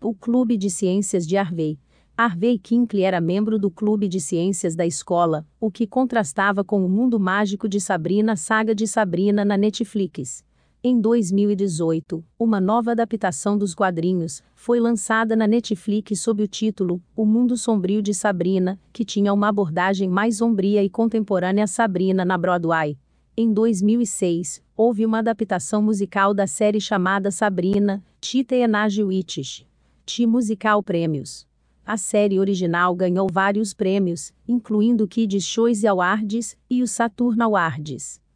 O Clube de Ciências de Harvey. Harvey Kinkle era membro do Clube de Ciências da escola, o que contrastava com o mundo mágico de Sabrina Saga de Sabrina na Netflix. Em 2018, uma nova adaptação dos quadrinhos foi lançada na Netflix sob o título O Mundo Sombrio de Sabrina, que tinha uma abordagem mais sombria e contemporânea a Sabrina na Broadway. Em 2006, houve uma adaptação musical da série chamada Sabrina, Tita e Enage Witch. Musical Prêmios. A série original ganhou vários prêmios, incluindo o Kids Choice Awards e o Saturn Awards.